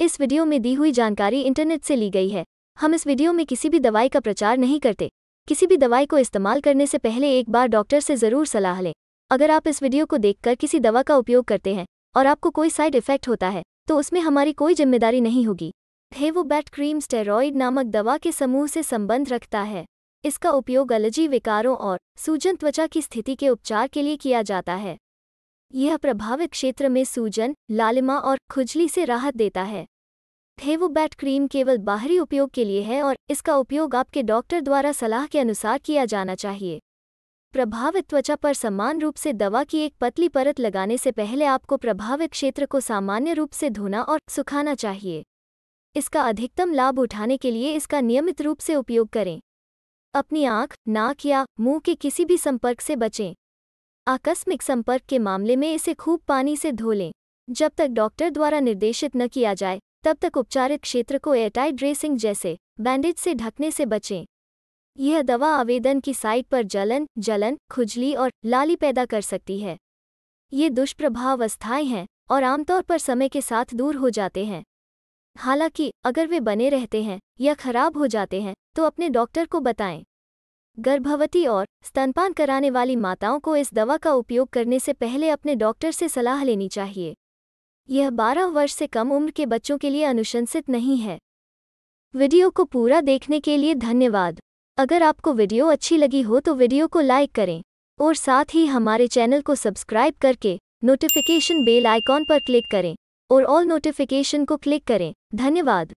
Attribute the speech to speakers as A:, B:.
A: इस वीडियो में दी हुई जानकारी इंटरनेट से ली गई है हम इस वीडियो में किसी भी दवाई का प्रचार नहीं करते किसी भी दवाई को इस्तेमाल करने से पहले एक बार डॉक्टर से ज़रूर सलाह लें अगर आप इस वीडियो को देखकर किसी दवा का उपयोग करते हैं और आपको कोई साइड इफेक्ट होता है तो उसमें हमारी कोई जिम्मेदारी नहीं होगी हेवोबैट क्रीम स्टेरॉइड नामक दवा के समूह से संबंध रखता है इसका उपयोग एलर्जी विकारों और सूजन त्वचा की स्थिति के उपचार के लिए किया जाता है यह प्रभावित क्षेत्र में सूजन लालिमा और खुजली से राहत देता है थेवोबैट क्रीम केवल बाहरी उपयोग के लिए है और इसका उपयोग आपके डॉक्टर द्वारा सलाह के अनुसार किया जाना चाहिए प्रभावित त्वचा पर समान रूप से दवा की एक पतली परत लगाने से पहले आपको प्रभावित क्षेत्र को सामान्य रूप से धोना और सुखाना चाहिए इसका अधिकतम लाभ उठाने के लिए इसका नियमित रूप से उपयोग करें अपनी आंख, नाक या मुंह के किसी भी संपर्क से बचें आकस्मिक संपर्क के मामले में इसे खूब पानी से धो लें जब तक डॉक्टर द्वारा निर्देशित न किया जाए तब तक उपचारित क्षेत्र को एयरटाइट ड्रेसिंग जैसे बैंडेज से ढकने से बचें यह दवा आवेदन की साइट पर जलन जलन खुजली और लाली पैदा कर सकती है ये दुष्प्रभाव हैं और आमतौर पर समय के साथ दूर हो जाते हैं हालांकि अगर वे बने रहते हैं या खराब हो जाते हैं तो अपने डॉक्टर को बताएं गर्भवती और स्तनपान कराने वाली माताओं को इस दवा का उपयोग करने से पहले अपने डॉक्टर से सलाह लेनी चाहिए यह 12 वर्ष से कम उम्र के बच्चों के लिए अनुशंसित नहीं है वीडियो को पूरा देखने के लिए धन्यवाद अगर आपको वीडियो अच्छी लगी हो तो वीडियो को लाइक करें और साथ ही हमारे चैनल को सब्सक्राइब करके नोटिफिकेशन बेल आइकॉन पर क्लिक करें और ऑल नोटिफिकेशन को क्लिक करें धन्यवाद